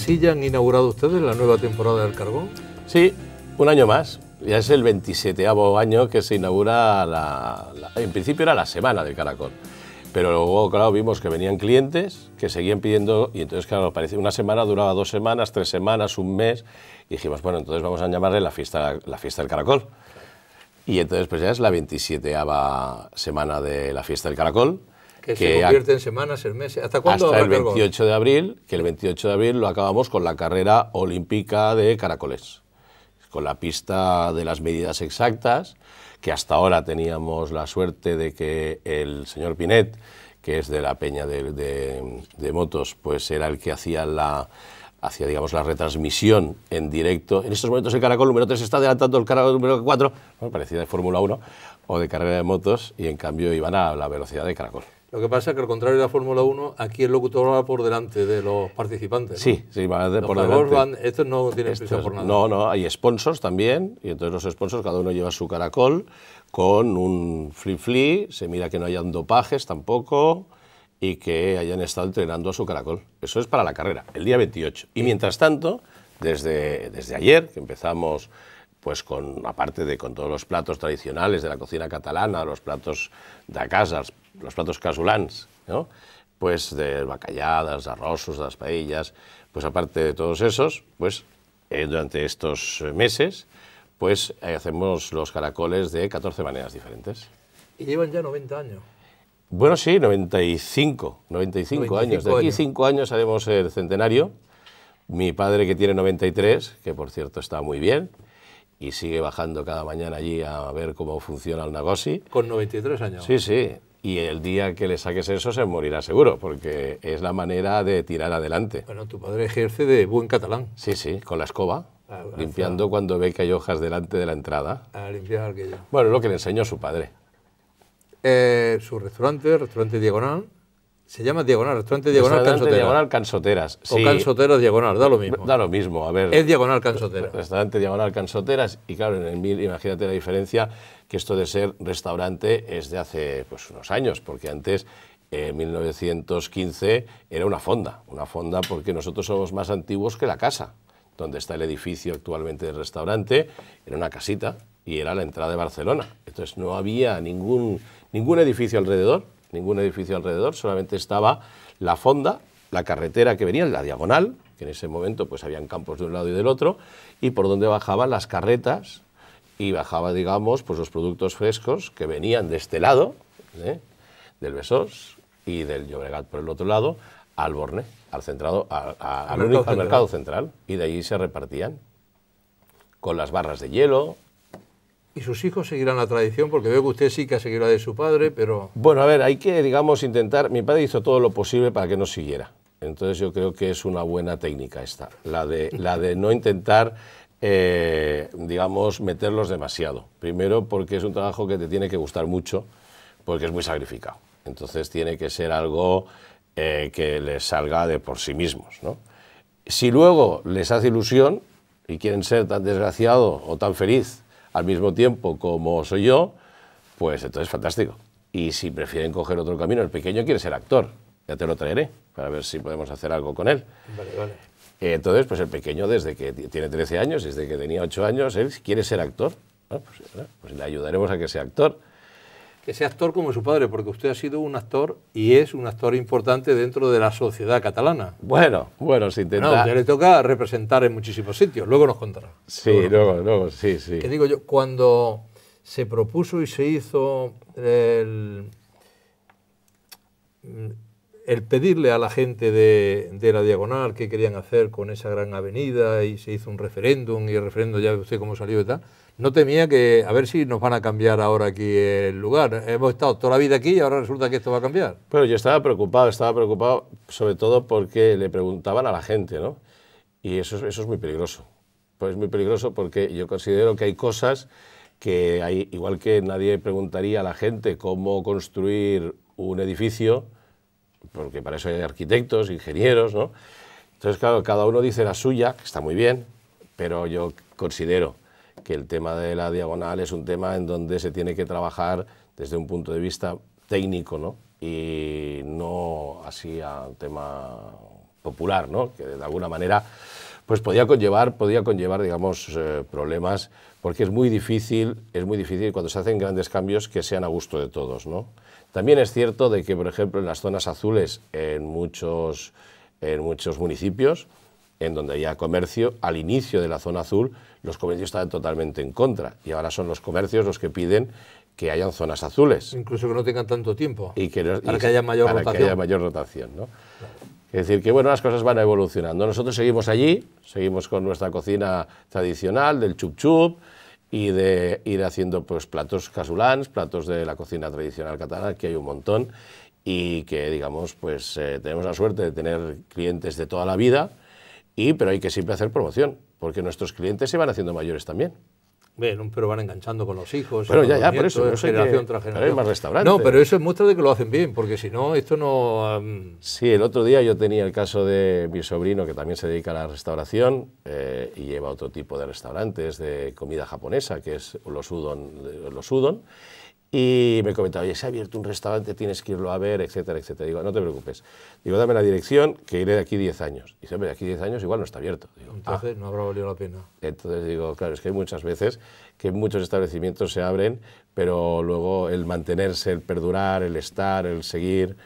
¿Sí ya han inaugurado ustedes la nueva temporada del carbón. Sí, un año más. Ya es el 27 año que se inaugura la, En principio era la semana del caracol. Pero luego, claro, vimos que venían clientes que seguían pidiendo, y entonces, claro, parece una semana duraba dos semanas, tres semanas, un mes, y dijimos, bueno, entonces vamos a llamarle la fiesta, la fiesta del caracol. Y entonces, pues ya es la 27 semana de la fiesta del caracol, que, se convierte en semanas, en meses. ¿Hasta cuándo? Hasta el 28 de abril, que el 28 de abril lo acabamos con la carrera olímpica de Caracoles, con la pista de las medidas exactas, que hasta ahora teníamos la suerte de que el señor Pinet, que es de la peña de, motos, pues era el que hacía la digamos la retransmisión en directo. En estos momentos el caracol número 3 está adelantando el caracol número 4, parecida de Fórmula 1 o de carrera de motos, y en cambio iban a la velocidad de caracol. Lo que pasa es que al contrario de la Fórmula 1, aquí el locutor va por delante de los participantes. Sí, sí, va por delante. estos no tienen por nada. No, no, hay sponsors también, y entonces los sponsors cada uno lleva su caracol con un flip-flip, se mira que no hayan dopajes tampoco y que hayan estado entrenando a su caracol. Eso es para la carrera, el día 28. Y mientras tanto, desde, desde ayer, que empezamos pues con, aparte de con todos los platos tradicionales de la cocina catalana, los platos de casa, los platos casulans, ¿no? pues de bacalladas, arrosos, de las paellas, pues aparte de todos esos, pues eh, durante estos meses, pues eh, hacemos los caracoles de 14 maneras diferentes. Y llevan ya 90 años. Bueno, sí, 95, 95, años. De aquí 5 años haremos el centenario. Mi padre, que tiene 93, que por cierto está muy bien, y sigue bajando cada mañana allí a ver cómo funciona el negocio. Con 93 años. Sí, sí y el día que le saques eso se morirá seguro, porque es la manera de tirar adelante. Bueno, tu padre ejerce de buen catalán. Sí, sí, con la escoba, ah, limpiando cuando ve que hay hojas delante de la entrada. A ah, limpiar Bueno, lo que le enseñó su padre. Eh, su restaurante, restaurante Diagonal. Se llama Diagonal, restaurante Diagonal restaurante Cansoteras. Diagonal Cansoteras. O Diagonal, da lo mismo. Da lo mismo, a ver. Es Diagonal Cansoteras. Restaurante Diagonal Cansoteras, y claro, en el mil, imagínate la diferencia que esto de ser restaurante es de hace pues, unos años, porque antes, eh, en 1915, era una fonda. Una fonda porque nosotros somos más antiguos que la casa, donde está el edificio actualmente del restaurante, era una casita y era la entrada de Barcelona. Entonces no había ningún, ningún edificio alrededor ningún edificio alrededor, solamente estaba la fonda, la carretera que venía, la diagonal, que en ese momento pues habían campos de un lado y del otro, y por donde bajaban las carretas y bajaba, digamos, pues los productos frescos que venían de este lado, ¿eh? del Besós y del Llobregat por el otro lado, al Borne, al, centrado, al, al mercado central, y de allí se repartían con las barras de hielo, ¿Y sus hijos seguirán la tradición? Porque veo que usted sí que ha seguido la de su padre, pero... Bueno, a ver, hay que, digamos, intentar... Mi padre hizo todo lo posible para que no siguiera. Entonces yo creo que es una buena técnica esta, la de, la de no intentar, eh, digamos, meterlos demasiado. Primero porque es un trabajo que te tiene que gustar mucho, porque es muy sacrificado. Entonces tiene que ser algo eh, que les salga de por sí mismos. ¿no? Si luego les hace ilusión y quieren ser tan desgraciado o tan feliz al mismo tiempo como soy yo, pues entonces fantástico. Y si prefieren coger otro camino, el pequeño quiere ser actor, ya te lo traeré para ver si podemos hacer algo con él. Entonces, pues el pequeño desde que tiene 13 años, desde que tenía 8 años, él quiere ser actor. Ah, pues, ah, pues le ayudaremos a que sea actor. Ese actor como su padre, porque usted ha sido un actor y es un actor importante dentro de la sociedad catalana. Bueno, bueno, si intenta. No, le toca representar en muchísimos sitios, luego nos contará. Sí, luego, luego, sí, sí. Que digo yo, cuando se propuso y se hizo el, el pedirle a la gente de, de, la Diagonal qué querían hacer con esa gran avenida y se hizo un referéndum y el referéndum ya ve usted cómo salió y tal no temía que a ver si nos van a cambiar ahora aquí el lugar. Hemos estado toda la vida aquí y ahora resulta que esto va a cambiar. Bueno, yo estaba preocupado, estaba preocupado sobre todo porque le preguntaban a la gente, ¿no? Y eso, eso es muy peligroso. Pues es muy peligroso porque yo considero que hay cosas que hay, igual que nadie preguntaría a la gente cómo construir un edificio, porque para eso hay arquitectos, ingenieros, ¿no? Entonces, claro, cada uno dice la suya, que está muy bien, pero yo considero que el tema de la diagonal es un tema en donde se tiene que trabajar desde un punto de vista técnico, Y no así a un tema popular, Que de alguna manera pues podía conllevar, podía conllevar digamos, eh, problemas, porque es muy difícil, es muy difícil cuando se hacen grandes cambios que sean a gusto de todos, También es cierto de que, por ejemplo, en las zonas azules, en muchos, en muchos municipios, en donde había comercio, al inicio de la zona azul, los comercios estaban totalmente en contra. Y ahora son los comercios los que piden que hayan zonas azules. Incluso que no tengan tanto tiempo. Y que, para que haya mayor rotación. Es decir, que bueno, las cosas van evolucionando. Nosotros seguimos allí, seguimos con nuestra cocina tradicional del chup chup y de ir haciendo pues, platos casulans, platos de la cocina tradicional catalana, que hay un montón, y que digamos, pues eh, tenemos la suerte de tener clientes de toda la vida y, pero hay que siempre hacer promoción, porque nuestros clientes se van haciendo mayores también. bueno pero van enganchando con los hijos. Pero ya, ya, por eso. No generación que, tras generación. más restaurantes. No, pero eso es muestra de que lo hacen bien, porque si no, esto no. Sí, el otro día yo tenía el caso de mi sobrino que también se dedica a la restauración eh, y lleva otro tipo de restaurantes de comida japonesa, que es los udon. Los udon y me comentaba, oye, se ha abierto un restaurante, tienes que irlo a ver, etcétera, etcétera. Digo, no te preocupes. Digo, dame la dirección, que iré de aquí 10 años. Dice, hombre, de aquí 10 años igual no está abierto. Ah". entonces no habrá valido la pena. Entonces digo, claro, es que hay muchas veces que muchos establecimientos se abren, pero luego el mantenerse, el perdurar, el estar, el seguir,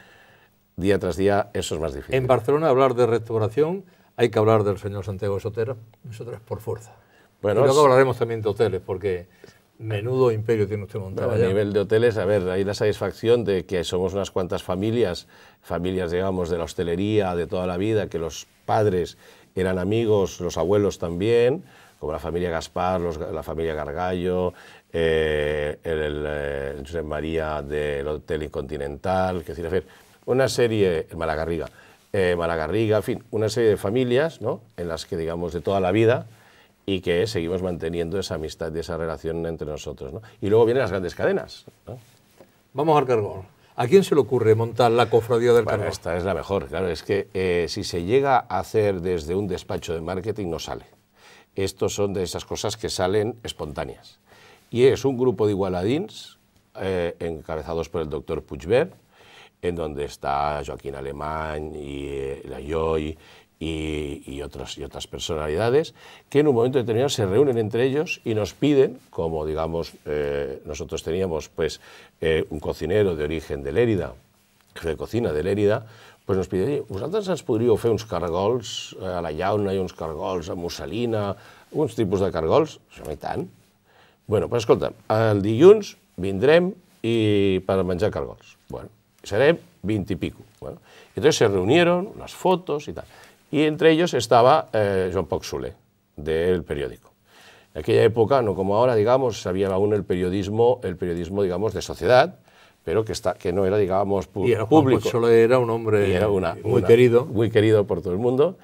día tras día, eso es más difícil. En Barcelona hablar de restauración hay que hablar del señor Santiago Sotera, nosotros por fuerza. Bueno, luego hablaremos también de hoteles, porque Menudo imperio tiene usted montado. allá. a nivel de hoteles, a ver, hay la satisfacción de que somos unas cuantas familias, familias, digamos, de la hostelería, de toda la vida, que los padres eran amigos, los abuelos también, como la familia Gaspar, la familia Gargallo, eh, el, eh, José María del Hotel Incontinental, que decir, una serie, Malagarriga, eh, Malagarriga, en fin, una serie de familias, ¿no? En las que, digamos, de toda la vida, y que seguimos manteniendo esa amistad y esa relación entre nosotros. ¿no? Y luego vienen las grandes cadenas. Vamos al carbón. ¿A quién se le ocurre montar la cofradía del bueno, Esta es la mejor, claro. Es que eh, si se llega a hacer desde un despacho de marketing, no sale. Estos son de esas cosas que salen espontáneas. Y es un grupo de igualadins eh, encabezados por el doctor puigbert en donde está Joaquín Alemán y eh, la Joy y, y, otros, y otras personalidades que en un momento determinado se reúnen entre ellos y nos piden, como digamos eh, nosotros teníamos pues eh, un cocinero de origen de Lérida, jefe de cocina de Lérida, pues nos pide, vosaltres ens podríeu fer uns cargols a la llauna i uns cargols a musselina, uns tipus de cargols? Som no tant. Bueno, pues escolta, el dilluns vindrem i per menjar cargols. Bueno, serem 20 i pico. Bueno, entonces se reunieron, unas fotos y tal. y entre ellos estaba eh, John Poxule, del periódico. En aquella época, no como ahora, digamos, había aún el periodismo, el periodismo digamos, de sociedad, pero que, está, que no era, digamos, era público. Solo era un hombre era una, muy querido. Muy querido por todo el mundo.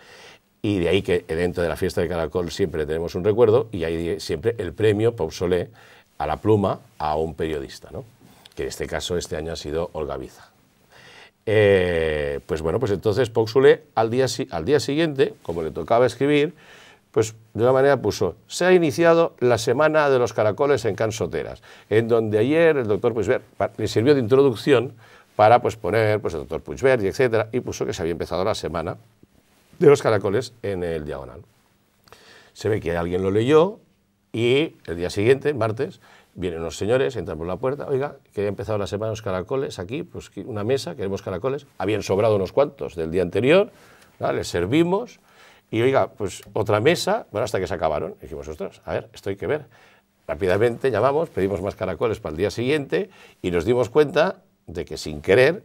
Y de ahí que dentro de la fiesta de Caracol siempre tenemos un recuerdo y ahí siempre el premio Pauxolé a la pluma a un periodista, ¿no? que en este caso este año ha sido Olga Biza. Eh, pues bueno, pues entonces Poxule al día, al día siguiente, como le tocaba escribir, pues de una manera puso, se ha iniciado la semana de los caracoles en Cansoteras, en donde ayer el doctor Puigvert le sirvió de introducción para pues, poner pues, el doctor Puigvert y etcétera, y puso que se había empezado la semana de los caracoles en el diagonal. Se ve que alguien lo leyó y el día siguiente, martes, Vienen unos señores, entran por la puerta, oiga, que ha empezado la semana los caracoles aquí, pues una mesa, queremos caracoles. Habían sobrado unos cuantos del día anterior, les servimos, y oiga, pues otra mesa, bueno, hasta que se acabaron. dijimos, ostras, a ver, esto hay que ver. Rápidamente llamamos, pedimos más caracoles para el día siguiente y nos dimos cuenta de que sin querer,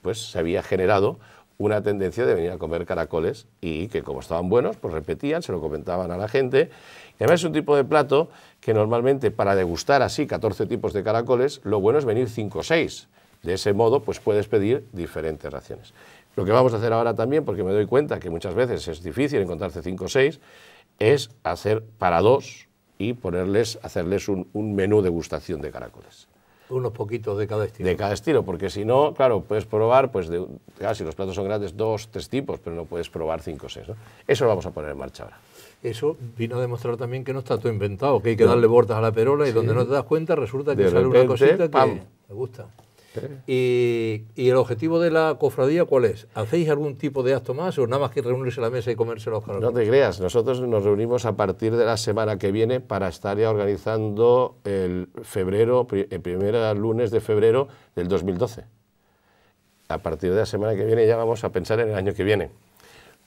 pues se había generado una tendencia de venir a comer caracoles y que como estaban buenos, pues repetían, se lo comentaban a la gente. Y además es un tipo de plato que normalmente para degustar así 14 tipos de caracoles, lo bueno es venir 5 o 6. De ese modo, pues puedes pedir diferentes raciones. Lo que vamos a hacer ahora también, porque me doy cuenta que muchas veces es difícil encontrarse 5 o 6, es hacer para dos y ponerles, hacerles un, un menú degustación de caracoles. Unos poquitos de cada estilo. De cada estilo, porque si no, claro, puedes probar, pues, de, si los platos son grandes, dos, tres tipos, pero no puedes probar cinco o seis. Eso lo vamos a poner en marcha ahora eso vino a demostrar también que no está todo inventado, que hay que darle vueltas a la perola y donde no te das cuenta resulta que sale una cosita que me gusta. Y, el objetivo de la cofradía cuál es? ¿Hacéis algún tipo de acto más o nada más que reunirse a la mesa y comerse los No te creas, nosotros nos reunimos a partir de la semana que viene para estar ya organizando el febrero, el primer lunes de febrero del 2012. A partir de la semana que viene ya vamos a pensar en el año que viene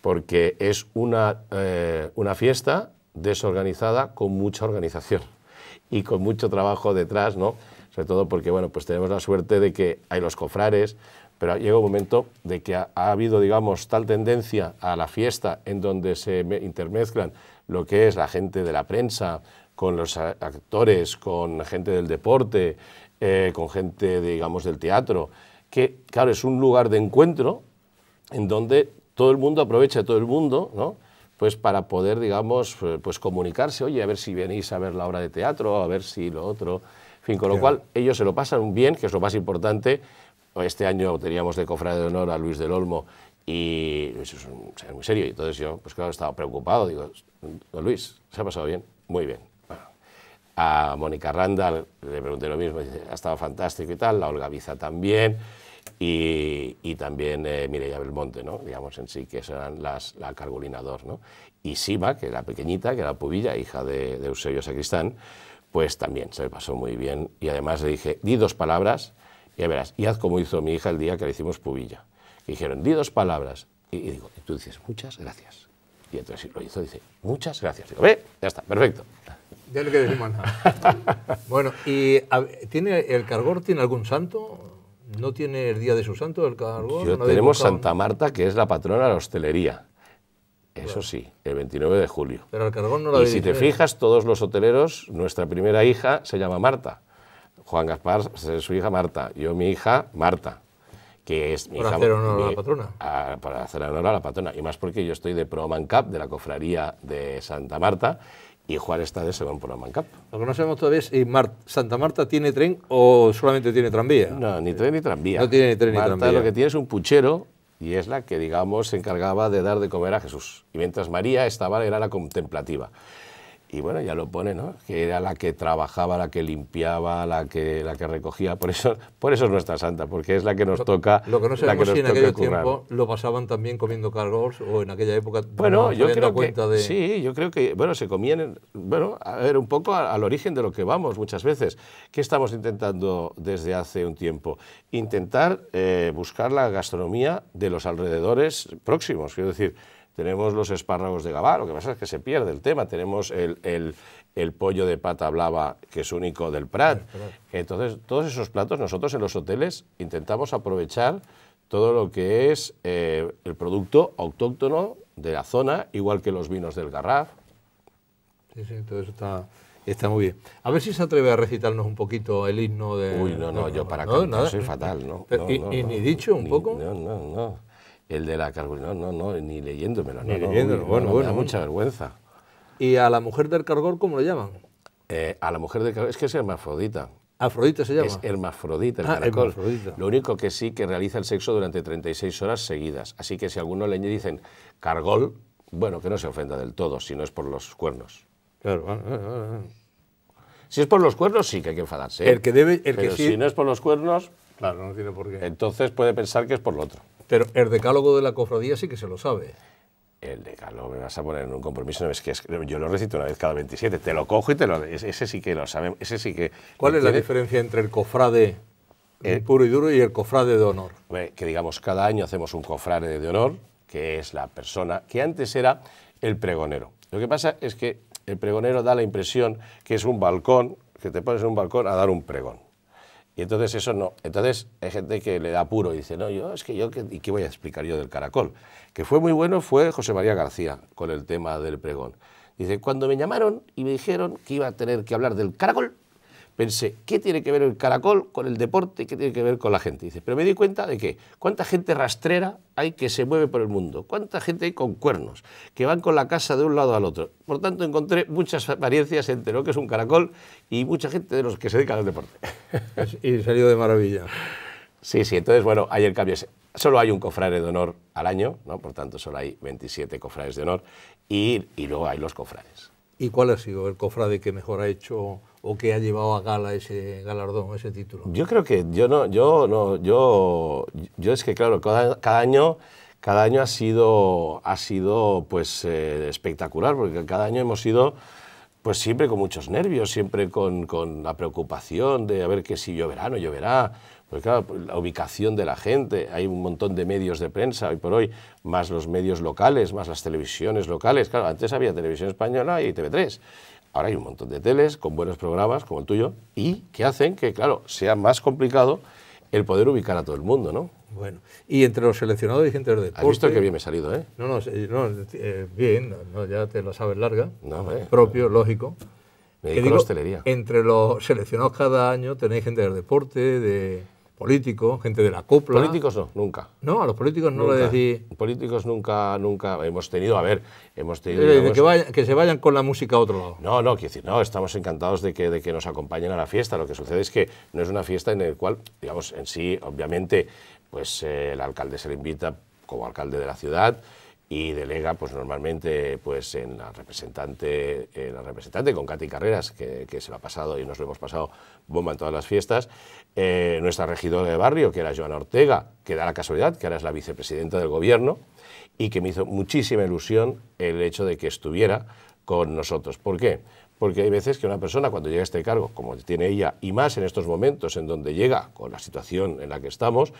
porque es una, eh, una fiesta desorganizada con mucha organización y con mucho trabajo detrás, ¿no? Sobre todo porque, bueno, pues tenemos la suerte de que hay los cofrares, pero llega un momento de que ha, habido, digamos, tal tendencia a la fiesta en donde se intermezclan lo que es la gente de la prensa, con los actores, con gente del deporte, eh, con gente, digamos, del teatro, que, claro, es un lugar de encuentro en donde todo el mundo aprovecha, todo el mundo, ¿no? pues para poder, digamos, eh, pues comunicarse, oye, a ver si venís a ver la obra de teatro, a ver si lo otro, en fin, con lo cual ellos se lo pasan bien, que es lo más importante. Este año teníamos de cofrade de honor a Luis del Olmo y eso es muy serio, y entonces yo, pues claro, estaba preocupado, digo, don Luis, ¿se ha pasado bien? Muy bien. a Mónica Randall le pregunté lo mismo, ha estado fantástico y tal, la Olga Biza también y, también eh, Mireia Belmonte, ¿no? digamos en sí, que eran las, la cargolinador. ¿no? y Sima, que era pequeñita, que era pubilla, hija de, Eusebio Sacristán, pues también se le pasó muy bien y además le dije, di dos palabras y verás, y haz como hizo mi hija el día que le hicimos pubilla. dijeron, di dos palabras y, digo, tú dices, muchas gracias. Y entonces lo hizo, dice, muchas gracias. Digo, ve, ya está, perfecto. Ya lo que decimos bueno, ¿y tiene el cargor tiene algún santo? ¿No tiene el día de su santo el cargo? Yo, tenemos Santa Marta, que es la patrona de la hostelería. Eso sí, el 29 de julio. Pero el cargón no lo Y si te fijas, todos los hoteleros, nuestra primera hija se llama Marta. Juan Gaspar, es su hija Marta. Yo, mi hija Marta. Que es mi para hacer honor a la patrona. para hacer honor a la patrona. Y más porque yo estoy de Pro Man de la cofradía de Santa Marta y Juárez está se van por Mancap... Lo que no sabemos todavía es Santa Marta tiene tren o solamente tiene tranvía. No, ni tren ni tranvía. No tiene ni tren ni tranvía. lo que tiene es un puchero y es la que, digamos, se encargaba de dar de comer a Jesús. Y mientras María estaba, era la contemplativa y bueno, ya lo pone, ¿no? Que era la que trabajaba, la que limpiaba, la que, la que recogía. Por eso, por eso es nuestra santa, porque es la que nos toca. Lo que no sabemos si en aquel tiempo lo pasaban también comiendo cargos o en aquella época. Bueno, yo creo que. Sí, yo creo que. Bueno, se comían. Bueno, a ver, un poco al origen de lo que vamos muchas veces. ¿Qué estamos intentando desde hace un tiempo? Intentar eh, buscar la gastronomía de los alrededores próximos. Quiero decir tenemos los espárragos de Gabá, lo que pasa es que se pierde el tema, tenemos el, el, pollo de pata blava, que es único del Prat. Entonces, todos esos platos nosotros en los hoteles intentamos aprovechar todo lo que es eh, el producto autóctono de la zona, igual que los vinos del Garraf. Sí, sí, todo eso está, está muy bien. A ver si se atreve a recitarnos un poquito el himno de... Uy, no, no, yo para no, soy fatal, ¿no? y, ni dicho un poco? no, no, no el de la cargol. No, no, no, ni leyéndomelo. Ni leyéndolo, bueno, mucha vergüenza. ¿Y a la mujer del cargol cómo lo llaman? Eh, a la mujer del cargol, es que es hermafrodita. ¿Afrodita se llama? Es hermafrodita, el ah, cargol Lo único que sí que realiza el sexo durante 36 horas seguidas. Así que si a alguno le dicen cargol, bueno, que no se ofenda del todo, si no es por los cuernos. Claro, Si es por los cuernos, sí que hay que enfadarse. ¿eh? El que debe, el que si no es por los cuernos, claro, no tiene por qué. Entonces puede pensar que es por lo otro. Pero el decálogo de la cofradía sí que se lo sabe. El decálogo me vas a poner en un compromiso, no, es que yo lo recito una vez cada 27, te lo cojo y te lo... Ese sí que lo sabemos, ese sí que... ¿Cuál es la diferencia entre el cofrade eh, puro y duro y el cofrade de honor? Que digamos, cada año hacemos un cofrade de honor, que es la persona que antes era el pregonero. Lo que pasa es que el pregonero da la impresión que es un balcón, que te pones en un balcón a dar un pregón. Y entonces eso no. Entonces hay gente que le da puro y dice, no, yo es que yo, ¿qué, ¿y qué voy a explicar yo del caracol? Que fue muy bueno fue José María García con el tema del pregón. Dice, cuando me llamaron y me dijeron que iba a tener que hablar del caracol, pensé, ¿qué tiene que ver el caracol con el deporte? ¿Qué tiene que ver con la gente? Dice, pero me di cuenta de que cuánta gente rastrera hay que se mueve por el mundo, cuánta gente hay con cuernos, que van con la casa de un lado al otro. Por tanto, encontré muchas apariencias entre lo que es un caracol y mucha gente de los que se dedican al deporte. Y salió de maravilla. Sí, sí, entonces, bueno, hay el cambio. Solo hay un cofrade de honor al año, ¿no? por tanto, solo hay 27 cofrades de honor y, y luego hay los cofrades. ¿Y cuál ha sido el cofrade que mejor ha hecho o que ha llevado a gala ese galardón, ese título? Yo creo que yo no, yo no, yo, yo es que claro, cada, año, cada año ha sido, ha sido pues eh, espectacular, porque cada año hemos sido pues siempre con muchos nervios, siempre con, la preocupación de a ver que si lloverá, no lloverá. Pues claro, pues la ubicación de la gente, hay un montón de medios de prensa hoy por hoy, más los medios locales, más las televisiones locales. Claro, antes había televisión española y TV3. Ahora hay un montón de teles con buenos programas como el tuyo y que hacen que, claro, sea más complicado el poder ubicar a todo el mundo, ¿no? Bueno, y entre los seleccionados y gente del deporte... visto que bien me he salido, ¿eh? No, no, no eh, bien, ya te lo sabes larga, no, eh, propio, lógico. Me digo, hostelería. Entre los seleccionados cada año tenéis gente del deporte, de político gente de la copla. Políticos no, nunca. No, a los políticos no le decís. Políticos nunca, nunca. Hemos tenido, a ver, hemos tenido. Eh, que, se vayan con la música a otro lado. No, no, quiero decir, no, estamos encantados de que, de que nos acompañen a la fiesta. Lo que sucede es que no es una fiesta en la cual, digamos, en sí, obviamente, pues eh, el alcalde se le invita como alcalde de la ciudad y delega pues normalmente pues en la representante en la representante con Katy Carreras que, que se lo ha pasado y nos lo hemos pasado bomba en todas las fiestas eh, nuestra regidora de barrio, que era Joana Ortega, que da la casualidad, que ahora es la vicepresidenta del gobierno, y que me hizo muchísima ilusión el hecho de que estuviera con nosotros. ¿Por qué? Porque hay veces que una persona cuando llega a este cargo, como tiene ella, y más en estos momentos en donde llega, con la situación en la que estamos,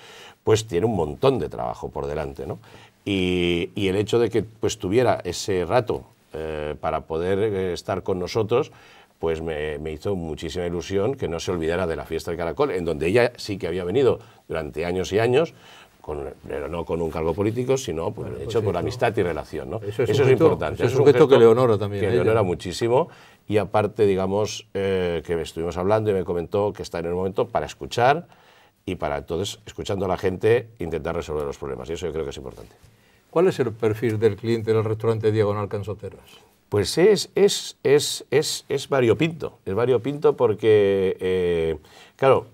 pues tiene un montón de trabajo por delante. ¿no? Y, el hecho de que pues, tuviera ese rato eh, para poder eh, estar con nosotros, pues me, hizo muchísima ilusión que no se olvidara de la fiesta de caracol, en donde ella sí que había venido durante años y años, pero no con un cargo político, sino por, pues, hecho por amistad y relación. Eso es, importante. Eso es un gesto, que le honora también. Que le honora muchísimo. Y aparte, digamos, eh, que estuvimos hablando y me comentó que está en el momento para escuchar y para entonces, escuchando a la gente, intentar resolver los problemas. Y eso yo creo que es importante. ¿Cuál es el perfil del cliente del restaurante Diagonal Cansoteros? Pues es, es, es, variopinto, es variopinto porque, eh, claro,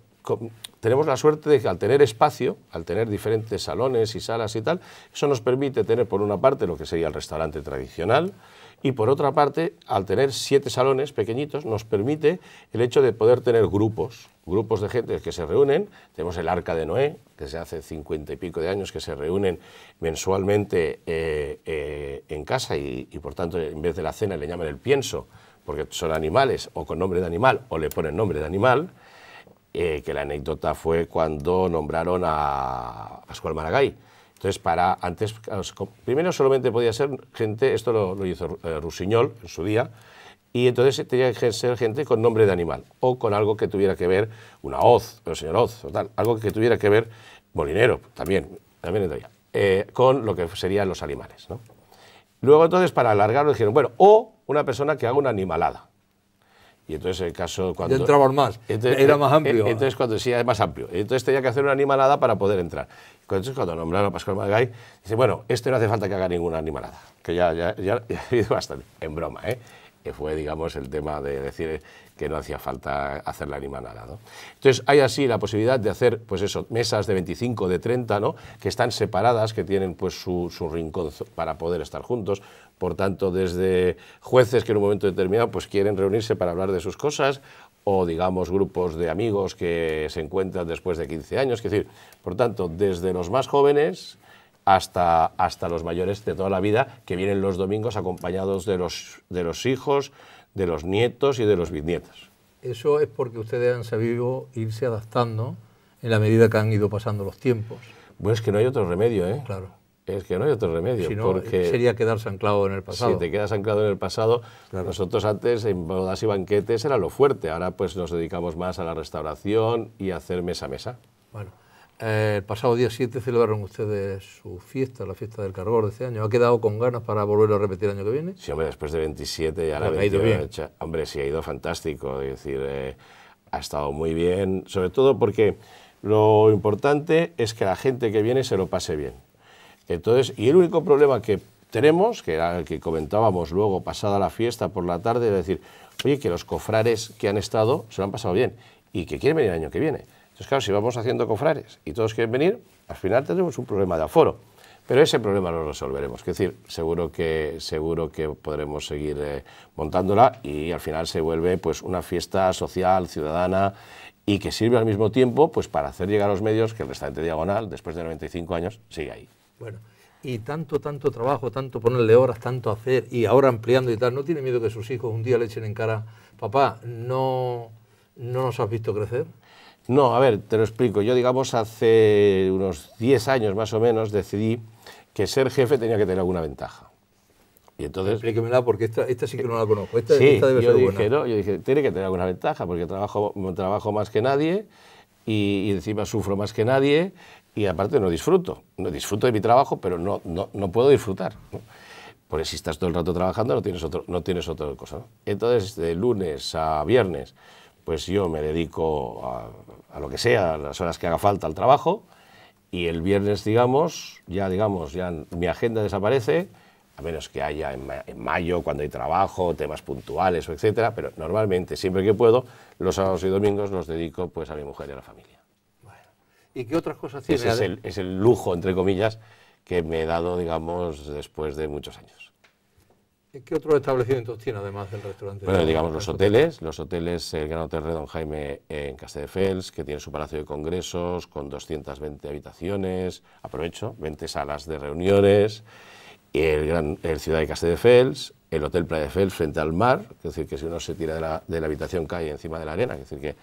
tenemos la suerte de que al tener espacio, al tener diferentes salones y salas y tal, eso nos permite tener por una parte lo que sería el restaurante tradicional, y por otra parte, al tener siete salones pequeñitos, nos permite el hecho de poder tener grupos, grupos de gente que se reúnen. Tenemos el Arca de Noé, que se hace cincuenta y pico de años, que se reúnen mensualmente eh, eh, en casa y, por tanto, en vez de la cena le llaman el pienso, porque son animales o con nombre de animal o le ponen nombre de animal. Eh, que la anécdota fue cuando nombraron a Pascual Maragall entonces, para antes, primero solamente podía ser gente, esto lo, hizo eh, Rusiñol en su día, y entonces tenía que ser gente con nombre de animal o con algo que tuviera que ver, una hoz, el señor hoz, o tal, algo que tuviera que ver, molinero también, también entraría, eh, con lo que serían los animales. ¿no? Luego entonces para alargarlo dijeron, bueno, o una persona que haga una animalada. Y entonces el caso cuando... Ya más, era eh, más amplio. Eh, entonces cuando sí, es más amplio. Entonces tenía que hacer una animalada para poder entrar. Entonces, cuando nombraron a Pascual Magay, dice, bueno, este no hace falta que haga ninguna animalada, que ya, ya, ha ido bastante, en broma, ¿eh? que fue, digamos, el tema de decir que no hacía falta hacer la animalada. ¿no? Entonces, hay así la posibilidad de hacer, pues eso, mesas de 25, de 30, ¿no? que están separadas, que tienen pues su, su, rincón para poder estar juntos. Por tanto, desde jueces que en un momento determinado pues quieren reunirse para hablar de sus cosas, o digamos grupos de amigos que se encuentran después de 15 años. Es decir, por tanto, desde los más jóvenes hasta, hasta los mayores de toda la vida que vienen los domingos acompañados de los, de los hijos, de los nietos y de los bisnietos. Eso es porque ustedes han sabido irse adaptando en la medida que han ido pasando los tiempos. Bueno, es que no hay otro remedio, ¿eh? Claro. Es que no hay otro remedio. porque sería quedarse anclado en el pasado. Si te quedas anclado en el pasado, nosotros antes en bodas y banquetes era lo fuerte, ahora pues nos dedicamos más a la restauración y a hacer mesa a mesa. Bueno, eh, el pasado día 7 celebraron ustedes su fiesta, la fiesta del carbón de este año. ¿Ha quedado con ganas para volverlo a repetir el año que viene? Sí, hombre, después de 27 ya la ido Hombre, sí, ha ido fantástico. Es decir, eh, ha estado muy bien, sobre todo porque lo importante es que la gente que viene se lo pase bien entonces, y el único problema que tenemos, que era el que comentábamos luego, pasada la fiesta por la tarde, es decir, oye, que los cofrares que han estado se lo han pasado bien y que quieren venir el año que viene. Entonces, claro, si vamos haciendo cofrares y todos quieren venir, al final tendremos un problema de aforo. Pero ese problema lo resolveremos. Es decir, seguro que, seguro que podremos seguir eh, montándola y al final se vuelve pues, una fiesta social, ciudadana y que sirve al mismo tiempo pues, para hacer llegar a los medios que el restaurante Diagonal, después de 95 años, sigue ahí. Bueno, y tanto, tanto trabajo, tanto ponerle horas, tanto hacer, y ahora ampliando y tal, ¿no tiene miedo que sus hijos un día le echen en cara, papá, no, no nos has visto crecer? No, a ver, te lo explico. Yo, digamos, hace unos 10 años más o menos decidí que ser jefe tenía que tener alguna ventaja. Y entonces... Explíquemela porque esta, sí que no la conozco. Esta, sí, esta debe yo dije, ¿no? yo dije, tiene que tener alguna ventaja porque trabajo, trabajo más que nadie y encima sufro más que nadie y aparte no disfruto. No disfruto de mi trabajo, pero no, no, puedo disfrutar. Porque si estás todo el rato trabajando no tienes, otro, no tienes otra cosa. Entonces, de lunes a viernes, pues yo me dedico a, lo que sea, a las horas que haga falta al trabajo, y el viernes, digamos, ya digamos, ya mi agenda desaparece, a menos que haya en, mayo, cuando hay trabajo, temas puntuales, etcétera, pero normalmente, siempre que puedo, los sábados y domingos los dedico pues a mi mujer y a la familia. ¿Y qué otras cosas tiene? es el, es el lujo, entre comillas, que me he dado, digamos, después de muchos años. ¿Y ¿Qué otros establecimientos tiene además del restaurante? Bueno, digamos los hoteles, los hoteles, el Gran Hotel Don Jaime en Castelldefels, que tiene su palacio de congresos con 220 habitaciones, aprovecho, 20 salas de reuniones, el, gran, el Ciudad de Castelldefels, el Hotel Playa de Fels frente al mar, es decir, que si uno se tira de la, de la habitación cae encima de la arena, es decir, que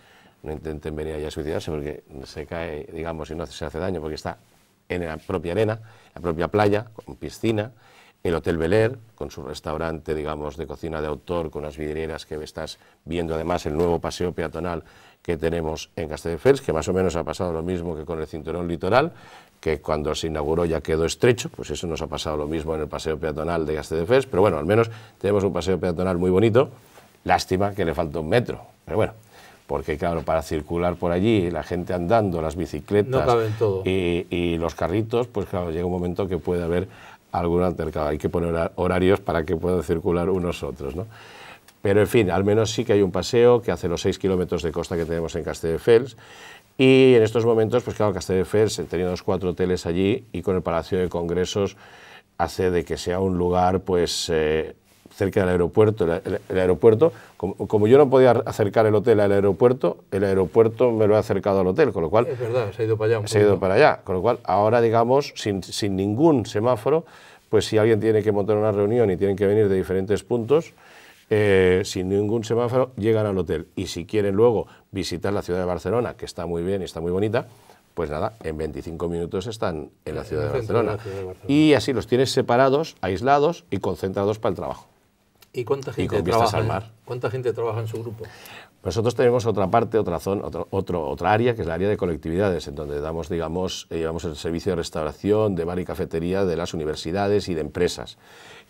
no intenten venir allá a suicidarse porque se cae, digamos, y no se hace daño porque está en la propia arena, la propia playa, con piscina, el Hotel Beler, con su restaurante, digamos, de cocina de autor, con las vidrieras que estás viendo, además el nuevo paseo peatonal que tenemos en Castelldefels, que más o menos ha pasado lo mismo que con el cinturón litoral, que cuando se inauguró ya quedó estrecho, pues eso nos ha pasado lo mismo en el paseo peatonal de Castelldefels, pero bueno, al menos tenemos un paseo peatonal muy bonito, lástima que le falta un metro, pero bueno, porque claro, para circular por allí, la gente andando, las bicicletas y, los carritos, pues claro, llega un momento que puede haber algún altercado. Hay que poner horarios para que puedan circular unos otros, ¿no? Pero en fin, al menos sí que hay un paseo que hace los 6 kilómetros de costa que tenemos en Castelldefels. Y en estos momentos, pues claro, Castelldefels tenía los cuatro hoteles allí y con el Palacio de Congresos hace de que sea un lugar pues eh, cerca del aeropuerto. El, aeropuerto, como, yo no podía acercar el hotel al aeropuerto, el aeropuerto me lo ha acercado al hotel, con lo cual... Es verdad, se ha ido para allá. Se ha ido para allá, con lo cual ahora, digamos, sin, sin ningún semáforo, pues si alguien tiene que montar una reunión y tienen que venir de diferentes puntos, eh, sin ningún semáforo, llegan al hotel. Y si quieren luego visitar la ciudad de Barcelona, que está muy bien y está muy bonita, pues nada, en 25 minutos están en la ciudad de Barcelona. Y así los tienes separados, aislados y concentrados para el trabajo. ¿Y cuánta gente, trabaja, cuánta gente trabaja en su grupo? Pues nosotros tenemos otra parte, otra zona, otro, otra área, que es la área de colectividades, en donde damos, digamos, eh, llevamos el servicio de restauración, de bar y cafetería de las universidades y de empresas.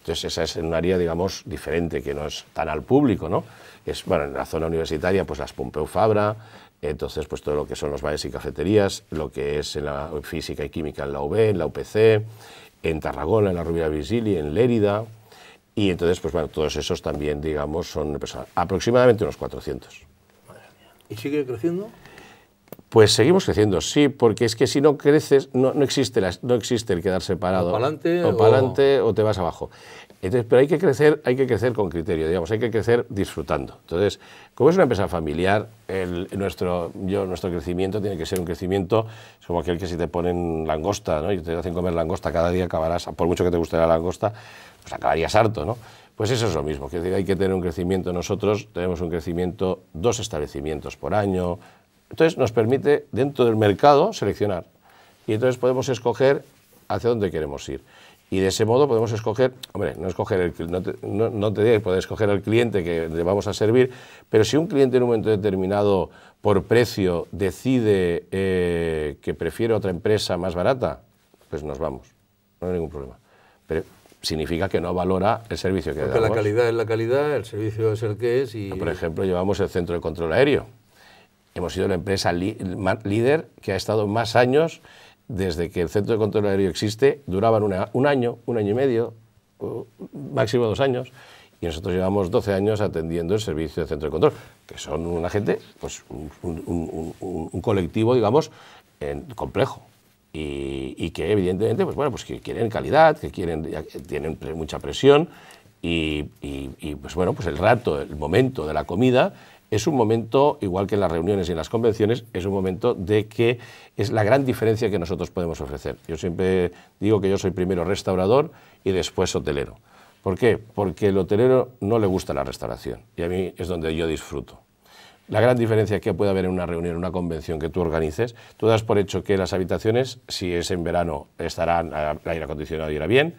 Entonces esa es un área, digamos, diferente, que no es tan al público, ¿no? Es, bueno, en la zona universitaria, pues las Pompeu Fabra, entonces pues todo lo que son los bares y cafeterías, lo que es en la física y química en la UB, en la UPC, en Tarragona, en la Rubia Virgili, en Lérida, y entonces, pues bueno, todos esos también, digamos, son aproximadamente unos 400. ¿Y sigue creciendo? Pues seguimos creciendo, sí, porque es que si no creces, no, no existe, no existe el quedarse parado. O para adelante o, para o... o... te vas abajo. Entonces, pero hay que, crecer, hay que crecer con criterio, digamos, hay que crecer disfrutando. Entonces, como es una empresa familiar, el, nuestro, yo, nuestro crecimiento tiene que ser un crecimiento, es como aquel que si te ponen langosta ¿no? y te hacen comer langosta cada día, acabarás, por mucho que te guste la langosta, pues acabarías harto, ¿no? Pues eso es lo mismo, que hay que tener un crecimiento, nosotros tenemos un crecimiento, dos establecimientos por año, entonces nos permite dentro del mercado seleccionar y entonces podemos escoger hacia dónde queremos ir. Y de ese modo podemos escoger, hombre, no, escoger el, no, te, no, no te escoger al cliente que le vamos a servir, pero si un cliente en un momento determinado, por precio, decide eh, que prefiere otra empresa más barata, pues nos vamos, no hay ningún problema. Pero significa que no valora el servicio que Porque la calidad es la calidad, el servicio es el que es y... Por ejemplo, llevamos el centro de control aéreo. Hemos sido la empresa líder que ha estado más años desde que el centro de control aéreo existe, duraban un año, un año y medio, máximo dos años, y nosotros llevamos 12 años atendiendo el servicio de centro de control, que son una gente, pues un, un colectivo, digamos, en, complejo y, que evidentemente, pues bueno, pues que quieren calidad, que quieren, tienen mucha presión y, pues bueno, pues el rato, el momento de la comida es un momento, igual que en las reuniones y en las convenciones, es un momento de que es la gran diferencia que nosotros podemos ofrecer. Yo siempre digo que yo soy primero restaurador y después hotelero. ¿Por qué? Porque el hotelero no le gusta la restauración y a mí es donde yo disfruto. La gran diferencia que puede haber en una reunión, en una convención que tú organices, tú das por hecho que las habitaciones, si es en verano, estarán, el aire acondicionado irá bien,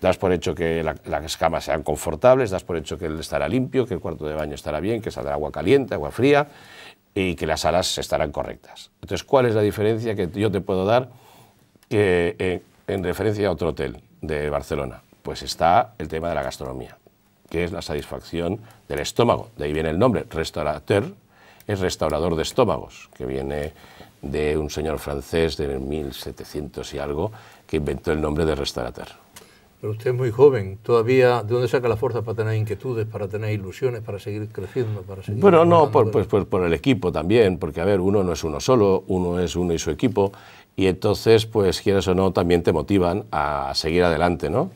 das por hecho que las camas sean confortables, das por hecho que él estará limpio, que el cuarto de baño estará bien, que saldrá agua caliente, agua fría y que las salas estarán correctas. Entonces, ¿cuál es la diferencia que yo te puedo dar eh, en referencia a otro hotel de Barcelona? Pues está el tema de la gastronomía que es la satisfacción del estómago. De ahí viene el nombre, restaurateur, es restaurador de estómagos, que viene de un señor francés de 1700 y algo, que inventó el nombre de restaurateur. Pero usted es muy joven, todavía, ¿de dónde saca la fuerza para tener inquietudes, para tener ilusiones, para seguir creciendo? bueno, no, pues, pues, por el equipo también, porque a ver, uno no es uno solo, uno es uno y su equipo, y entonces, pues quieras o no, también te motivan a seguir adelante, ¿no?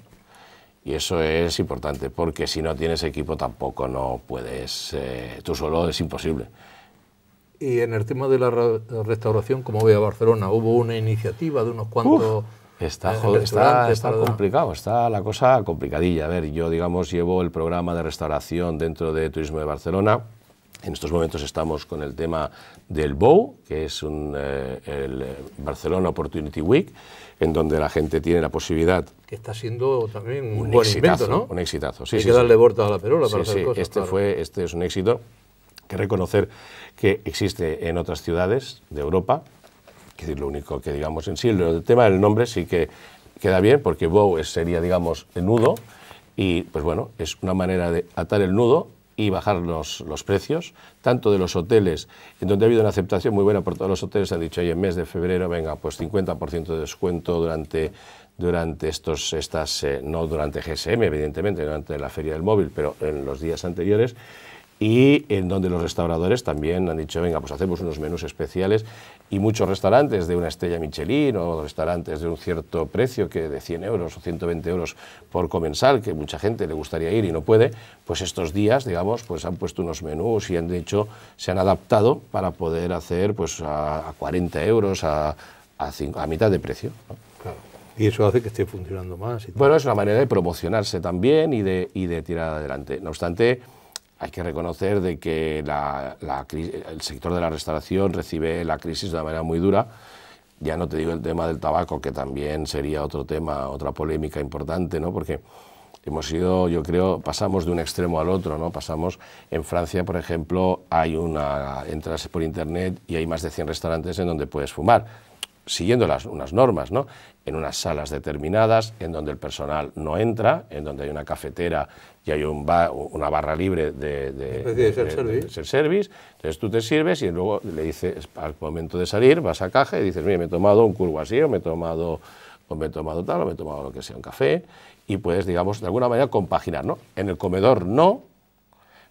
Y eso es importante, porque si no tienes equipo tampoco no puedes, eh, tú solo es imposible. Y en el tema de la restauración, como ve a Barcelona, hubo una iniciativa de unos cuantos... está, eh, está, está complicado, está la cosa complicadilla. A ver, yo digamos llevo el programa de restauración dentro de Turismo de Barcelona. En estos momentos estamos con el tema del BOW, que es eh, el Barcelona Opportunity Week en donde la gente tiene la posibilidad. Que está siendo también un, buen ¿no? Un exitazo, sí. darle a la perola para hacer cosas. Este, fue, este es un éxito que reconocer que existe en otras ciudades de Europa, que es lo único que digamos en sí, el tema del nombre sí que queda bien, porque bow sería, digamos, el nudo, y pues bueno, es una manera de atar el nudo y bajar los, precios, tanto de los hoteles, en donde ha habido una aceptación muy buena por todos los hoteles, han dicho, oye, en mes de febrero, venga, pues 50% de descuento durante, durante estos, estas, eh, no durante GSM, evidentemente, durante la feria del móvil, pero en los días anteriores, y en donde los restauradores también han dicho, venga, pues hacemos unos menús especiales y muchos restaurantes de una estrella Michelin o restaurantes de un cierto precio que de 100 euros o 120 euros por comensal, que mucha gente le gustaría ir y no puede, pues estos días, digamos, pues han puesto unos menús y han dicho, se han adaptado para poder hacer pues a, 40 euros, a, a, mitad de precio. Claro. Y eso hace que esté funcionando más. Y bueno, es una manera de promocionarse también y de, y de tirar adelante. No obstante, hay que reconocer de que la, el sector de la restauración recibe la crisis de una manera muy dura. Ya no te digo el tema del tabaco, que también sería otro tema, otra polémica importante, ¿no? Porque hemos ido, yo creo, pasamos de un extremo al otro, ¿no? Pasamos, en Francia, por ejemplo, hay una, entras por internet y hay más de 100 restaurantes en donde puedes fumar, siguiendo las, unas normas, ¿no? en unas salas determinadas, en donde el personal no entra, en donde hay una cafetera y hay un una barra libre de, de, ser service. Entonces tú te sirves y luego le dices, al momento de salir, vas a caja y dices, mira, me he tomado un curvo así, o me he tomado me he tomado tal, o me he tomado lo que sea, un café, y puedes, digamos, de alguna manera compaginar, ¿no? En el comedor no,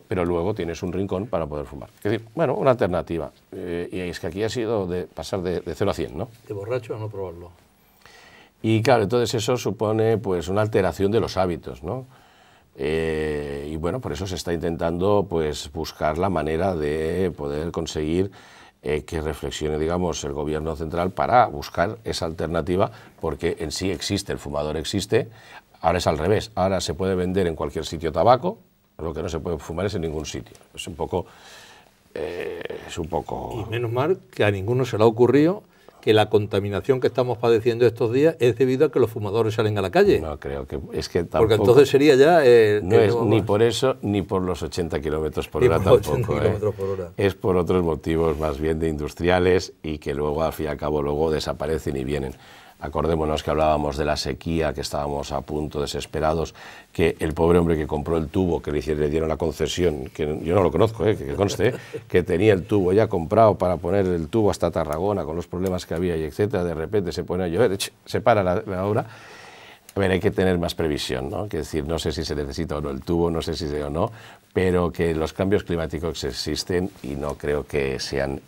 pero luego tienes un rincón para poder fumar. Es decir, bueno, una alternativa. Eh, y es que aquí ha sido de pasar de, de 0 a 100, ¿no? De borracho a no probarlo. Y claro, entonces eso supone pues una alteración de los hábitos, ¿no? Eh, y bueno, por eso se está intentando pues buscar la manera de poder conseguir eh, que reflexione, digamos, el gobierno central para buscar esa alternativa, porque en sí existe, el fumador existe, ahora es al revés, ahora se puede vender en cualquier sitio tabaco, lo que no se puede fumar es en ningún sitio. Es un poco... Eh, es un poco... menos mal que a ninguno se le ha ocurrido que la contaminación que estamos padeciendo estos días es debido a que los fumadores salen a la calle. No creo que es que tampoco, Porque entonces sería ya eh, eh, no es ni por eso ni por los 80 ¿eh? kilómetros por hora tampoco. Es por otros motivos más bien de industriales y que luego al fin y al cabo luego desaparecen y vienen. Acordémonos que hablábamos de la sequía, que estábamos a punto desesperados, que el pobre hombre que compró el tubo, que le dieron la concesión, que yo no lo conozco, eh, que, conste, que tenía el tubo ya comprado para poner el tubo hasta Tarragona, con los problemas que había y etcétera, de repente se pone a llover, se para la, obra. A ver, hay que tener más previsión, ¿no? Que decir, no sé si se necesita o no el tubo, no sé si se o no, pero que los cambios climáticos existen y no creo que sean...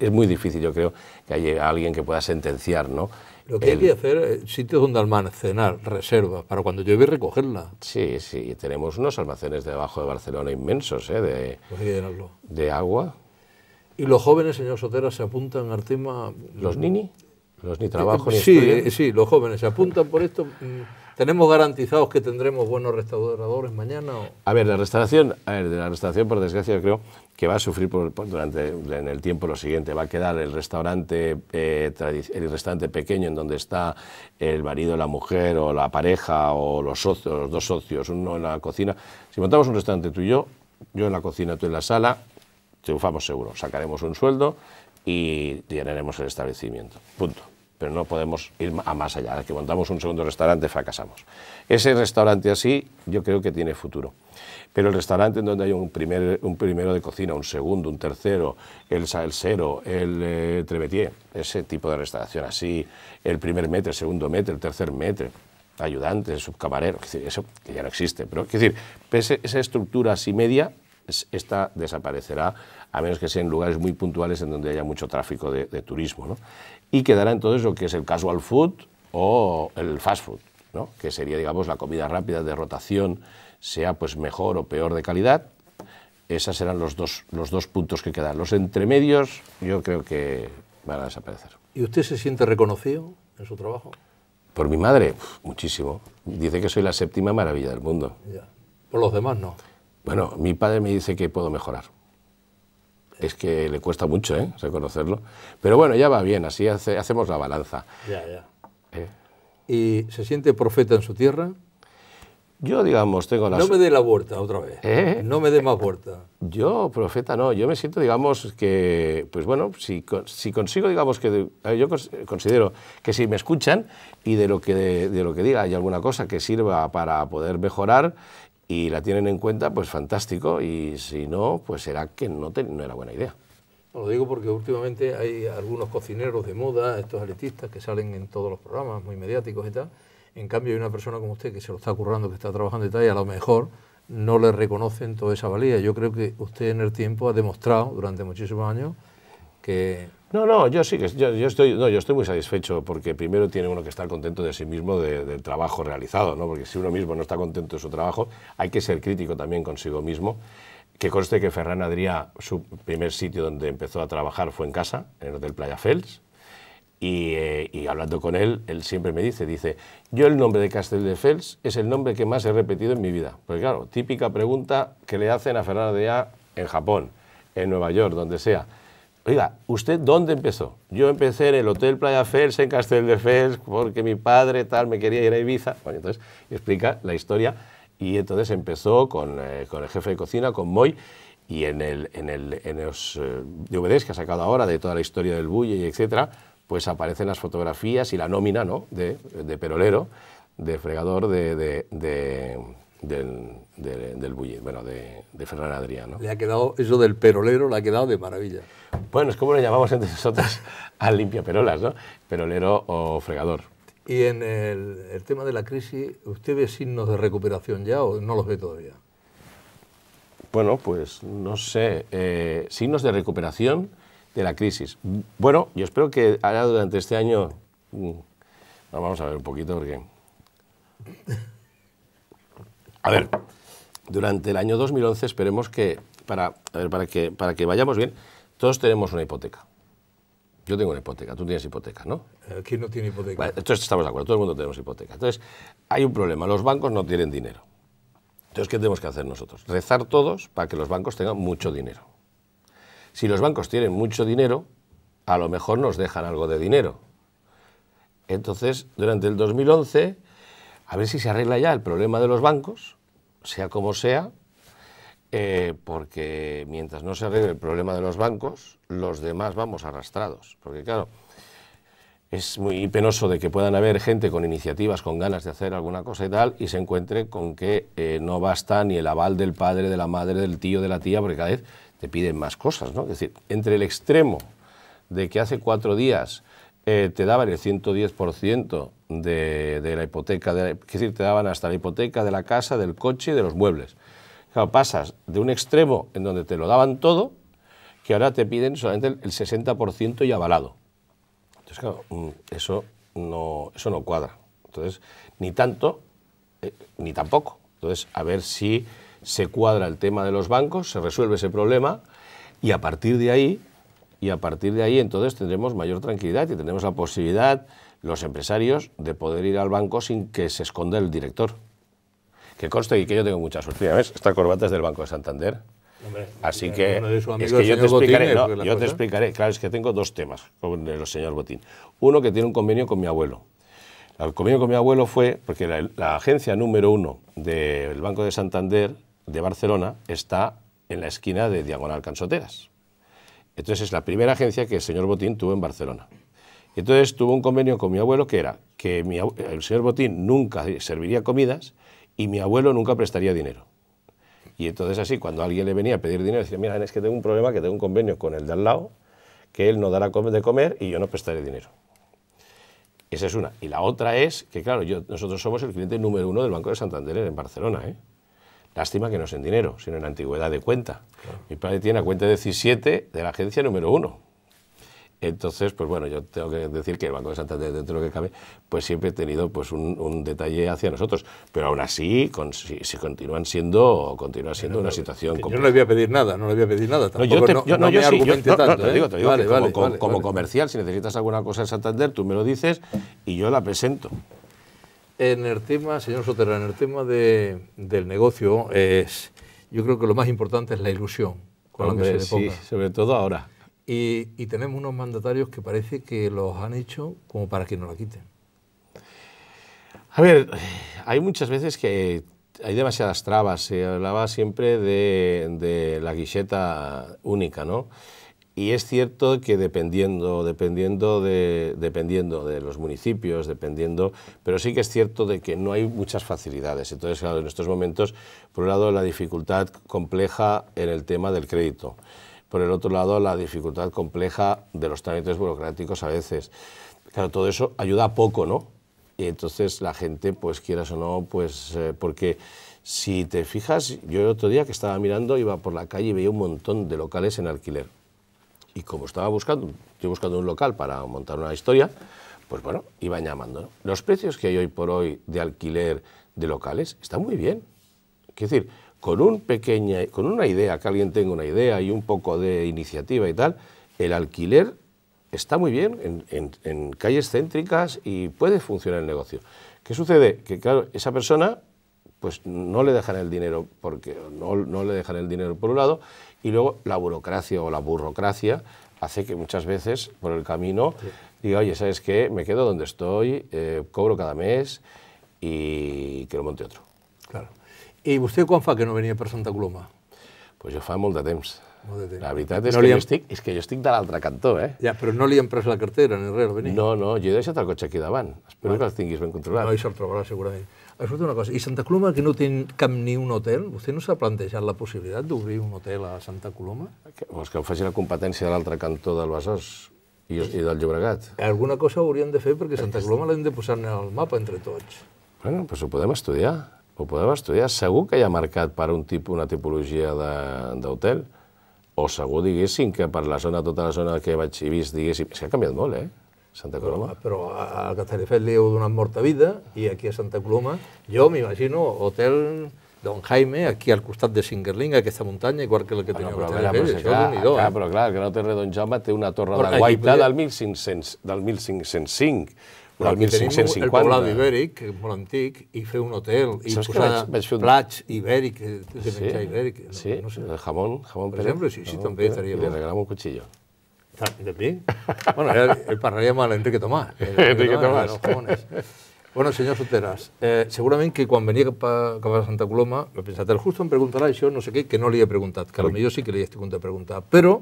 es muy difícil, yo creo, que haya alguien que pueda sentenciar, ¿no? Lo que hay que hacer es sitios donde almacenar reservas para cuando llueve recogerla. Sí, sí, tenemos unos almacenes debajo de Barcelona inmensos ¿eh? de, pues de agua. ¿Y los jóvenes, señor Sotera, se apuntan al tema? Mm, ¿Los nini? ¿Los ni eh, trabajo ni ni Sí, eh, sí, los jóvenes se apuntan por esto. Mm, ¿Tenemos garantizados que tendremos buenos restauradores mañana? A ver, la restauración, a ver, de la restauración, por desgracia, creo que va a sufrir durante en el tiempo lo siguiente. Va a quedar el restaurante, eh, el restaurante pequeño en donde está el marido, la mujer o la pareja o los, socios, dos socios, uno en la cocina. Si montamos un restaurante tú y yo, yo en la cocina, tú en la sala, triunfamos seguro. Sacaremos un sueldo y llenaremos el establecimiento. Punto. Pero no podemos ir a más allá. Que montamos un segundo restaurante, fracasamos. Ese restaurante así, yo creo que tiene futuro. Pero el restaurante en donde hay un, primer, un primero de cocina, un segundo, un tercero, el salsero, el trebetier, eh, trevetier, ese tipo de restauración así, el primer metro, el segundo metro, el tercer metro, ayudantes, subcamareros, eso que ya no existe. Pero es decir, esa estructura así media esta desaparecerá, a menos que sea en lugares muy puntuales en donde haya mucho tráfico de, turismo. Y quedará entonces lo que es el casual food o el fast food, que sería, digamos, la comida rápida de rotación sea pues mejor o peor de calidad. Esos serán los dos, los dos puntos que quedan. Los entremedios yo creo que van a desaparecer. ¿Y usted se siente reconocido en su trabajo? Por mi madre, muchísimo. Dice que soy la séptima maravilla del mundo. Por los demás no. Bueno, mi padre me dice que puedo mejorar. Es que le cuesta mucho ¿eh? reconocerlo. Pero bueno, ya va bien, así hacemos la balanza. ¿Eh? ¿Y se siente profeta en su tierra? Yo, digamos, tengo la... No me dé la vuelta otra vez. ¿Eh? No me dé más vuelta. Yo, profeta, no. Yo me siento, digamos, que, pues bueno, si, consigo, digamos, que... Eh, yo considero que si me escuchan y de lo, que, de lo que diga hay alguna cosa que sirva para poder mejorar y la tienen en cuenta, pues fantástico. Y si no, pues será que no, no era buena idea. lo digo porque últimamente hay algunos cocineros de moda, estos artistas que salen en todos los programas muy mediáticos y tal, en cambio, hay una persona como usted que se lo está currando, que está trabajando y a lo mejor no le reconocen toda esa valía. Yo creo que usted en el tiempo ha demostrado durante muchísimos años que... No, no, yo sí que yo, estoy, no, yo estoy muy satisfecho porque primero tiene uno que estar contento de sí mismo, del trabajo realizado, ¿no? porque si uno mismo no está contento de su trabajo, hay que ser crítico también consigo mismo. Que conste que Ferran Adrià, su primer sitio donde empezó a trabajar fue en casa, en el Hotel Playa Fels, eh, y, hablando con él, él siempre me dice, dice, yo el nombre de Castelldefels es el nombre que más he repetido en mi vida. porque claro, típica pregunta que le hacen a Fernando de A en Japón, en Nueva York, donde sea. Oiga, ¿usted dónde empezó? Yo empecé en el Hotel Playa Fels, en Castelldefels, porque mi padre tal me quería ir a Ibiza. Bueno, entonces explica la historia. Y entonces empezó con, eh, con el jefe de cocina, con Moy, y en, el, en, el, en los eh, DVDs que ha sacado ahora de toda la historia del bulle, etcétera, pues aparecen las fotografías y la nómina ¿no? de, perolero, de fregador, de, del, del, bueno, de, de Ferran Adrián. ¿no? Le ha quedado, eso del perolero le ha quedado de maravilla. Bueno, es como le llamamos entre nosotros al perolas, ¿no? Perolero o fregador. Y en el, tema de la crisis, ¿usted ve signos de recuperación ya o no los ve todavía? Bueno, pues no sé. Eh, signos de recuperación de la crisis. Bueno, yo espero que ahora durante este año... Mm, vamos a ver un poquito porque... A ver, durante el año 2011 esperemos que, para, a ver, para, que, para que vayamos bien, todos tenemos una hipoteca. Yo tengo una hipoteca, tú tienes hipoteca, ¿no? Eh, ¿Quién no tiene hipoteca? entonces estamos de acuerdo, todo el mundo tenemos hipoteca. Entonces, hay un problema, los bancos no tienen dinero. Entonces, ¿qué tenemos que hacer nosotros? Rezar todos para que los bancos tengan mucho dinero. Si los bancos tienen mucho dinero, a lo mejor nos dejan algo de dinero. Entonces, durante el 2011, a ver si se arregla ya el problema de los bancos, sea como sea, eh, porque mientras no se arregle el problema de los bancos, los demás vamos arrastrados. Porque claro, es muy penoso de que puedan haber gente con iniciativas, con ganas de hacer alguna cosa y tal, y se encuentre con que eh, no basta ni el aval del padre, de la madre, del tío, de la tía, porque cada vez te piden más cosas, ¿no? Es decir, entre el extremo de que hace cuatro días eh, te daban el 110% de, de, la hipoteca, de es decir, te daban hasta la hipoteca de la casa, del coche y de los muebles. Claro, pasas de un extremo en donde te lo daban todo, que ahora te piden solamente el 60% y avalado. Entonces, claro, mm, eso no, eso no cuadra. Entonces, ni tanto, eh, ni tampoco. Entonces, a ver si se cuadra el tema de los bancos, se resuelve ese problema y a partir de ahí, y a partir de ahí entonces tendremos mayor tranquilidad y tendremos la posibilidad los empresarios de poder ir al banco sin que se esconda el director. Que conste que yo tengo mucha suerte. Esta corbata es del Banco de Santander. Así que, es que yo, te explicaré, claro, es que tengo dos temas con el señor Botín. Uno que tiene un convenio con mi abuelo. El convenio con mi abuelo fue porque la agencia número uno del Banco de Santander de Barcelona está en la esquina de Diagonal Cansoteras. Entonces es la primera agencia que el señor Botín tuvo en Barcelona. Entonces tuvo un convenio con mi abuelo que era que el señor Botín nunca serviría comidas y mi abuelo nunca prestaría dinero. Y entonces así, cuando alguien le venía a pedir dinero, decía, mira, es que tengo un problema, que tengo un convenio con el de al lado, que él no dará de comer y yo no prestaré dinero. Esa es una. Y la otra es que, claro, yo, nosotros somos el cliente número uno del Banco de Santander en Barcelona. ¿eh? Lástima que no es en dinero, sino en antigüedad de cuenta. Mi padre tiene la cuenta 17 de la agencia número 1. Entonces, pues bueno, yo tengo que decir que el Banco de Santander, dentro de lo que cabe, pues siempre he tenido pues un, detalle hacia nosotros. Pero aún así, si, continúan siendo, continúa siendo una situación Yo no le voy a pedir nada, no le voy a pedir nada. no, me argumente tanto, como comercial, si necesitas alguna cosa en Santander, tú me lo dices y yo la presento. En el tema, señor Sotera, en el tema de, del negocio, es, yo creo que lo más importante es la ilusión con que se le ponga. sobre todo ahora. Y, tenemos unos mandatarios que parece que los han hecho como para que no la quiten. A ver, hay muchas veces que hay demasiadas trabas. Se hablaba siempre de, la guilleta única, ¿no? Y es cierto que dependiendo, dependiendo, de, dependiendo de los municipios, dependiendo, pero sí que es cierto de que no hay muchas facilidades. Entonces, claro, en estos momentos, por un lado, la dificultad compleja en el tema del crédito. Por el otro lado, la dificultad compleja de los trámites burocráticos a veces. Claro, todo eso ayuda poco, ¿no? Y entonces la gente, pues quieras o no, pues eh, porque... Si te fijas, yo el otro día que estaba mirando, iba por la calle y veía un montón de locales en alquiler. Y como estaba buscando, estoy buscando un local para montar una historia, pues bueno, iban llamando. Los precios que hay hoy por hoy de alquiler de locales están muy bien. Es decir, con, un pequeña, con una idea, que alguien tenga una idea y un poco de iniciativa y tal, el alquiler está muy bien en, calles céntricas y puede funcionar el negocio. ¿Qué sucede? Que claro, esa persona pues no le dejan el dinero porque no, no le dejan el dinero por un lado y luego la burocracia o la burocracia hace que muchas veces por el camino diga, oye, ¿sabes qué? Me quedo donde estoy, eh, cobro cada mes y que lo monte otro. Claro. ¿Y usted cuándo fue que no venía por Santa Coloma? Pues yo fa a de temps. Molt de temps. La verdad es que, yo estoy estic, és que cantó, eh? ya pero no le han preso la cartera ni res, venir. No, no, yo he deixat el coche aquí davant. Espero que que el tinguis ben controlat. No, i otro trobarà segurament. Escolta una cosa, i Santa Coloma, que no té cap ni un hotel, vostè no s'ha plantejat la possibilitat d'obrir un hotel a Santa Coloma? és que ho faci la competència de l'altre cantó del Besòs i, i del Llobregat? Alguna cosa hauríem de fer perquè Santa Coloma l'hem de posar en el mapa entre tots. Bueno, doncs pues ho podem estudiar. Ho podem estudiar. Segur que hi ha mercat per un tip, una tipologia d'hotel, o segur, diguéssim, que per la zona, tota la zona que vaig i vist, diguéssim... És que ha canviat molt, eh? Santa Coloma. Però, a Castelldefels li heu donat morta vida i aquí a Santa Coloma, jo m'imagino hotel Don Jaime, aquí al costat de Singerling, aquesta muntanya, igual que la que teniu però, a Castelldefels, això és eh? Clar, però clar, el Gran Hotel Redonjamba té una torre de guaita del, 1500, del 1505, però el 1550. el poblat ibèric, que és molt antic, i fer un hotel, i posar plats ibèric, de menjar ibèric. No, sí, el jamón, jamón. Per, exemple, sí, també estaria bé. I li regalam un cuchillo. También. Bueno, él, él parlaría mal a Enrique Tomás. Eh, Enrique, Enrique Tomás. Bueno, senyor Soteras, eh, segurament que quan venia cap a, cap a Santa Coloma he pensat, el Justo em preguntarà això, no sé què, que no li he preguntat, que potser sí que li he tingut ah, de preguntar, però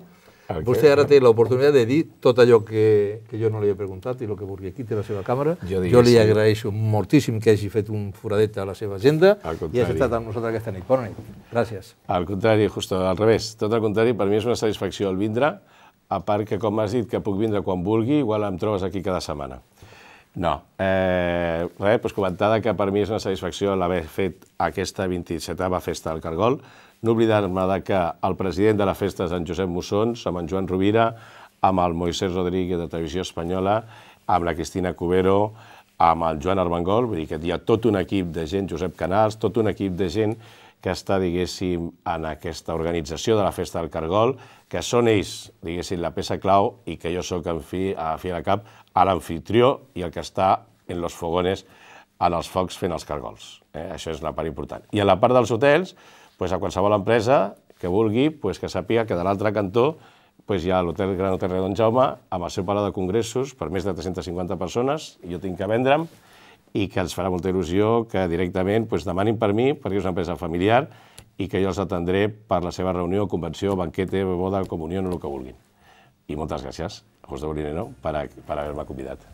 okay. vostè ara té l'oportunitat de dir tot allò que, que jo no li he preguntat i el que vulgui. Aquí té la seva càmera. Jo, jo li sí. agraeixo moltíssim que hagi fet un foradet a la seva agenda i hagi estat amb nosaltres aquesta nit. Bona nit. Gràcies. Al contrari, Justo, al revés. Tot al contrari, per mi és una satisfacció el vindre, a part que, com has dit, que puc vindre quan vulgui, igual em trobes aquí cada setmana. No. Eh, res, doncs comentada que per mi és una satisfacció l'haver fet aquesta 27a Festa del Cargol. No oblidar-me de que el president de la festa és en Josep Mussons, amb en Joan Rovira, amb el Moisés Rodríguez de Televisió Espanyola, amb la Cristina Cubero, amb el Joan Armengol, vull dir que hi ha tot un equip de gent, Josep Canals, tot un equip de gent que està, diguéssim, en aquesta organització de la Festa del Cargol, que són ells, diguéssim, la peça clau i que jo sóc, en fi, a fi de cap, a l'anfitrió i el que està en los fogones, en els focs fent els cargols. Eh? Això és la part important. I a la part dels hotels, pues, a qualsevol empresa que vulgui, pues, que sàpiga que de l'altre cantó pues, hi ha l'hotel Gran Hotel Redon Jaume amb el seu pala de congressos per més de 350 persones, i jo tinc que vendre'm, i que els farà molta il·lusió que directament doncs, demanin per mi, perquè és una empresa familiar, i que jo els atendré per la seva reunió, convenció, banquete, boda, comunió, no el que vulguin. I moltes gràcies a José Bolinero per, per haver-me convidat.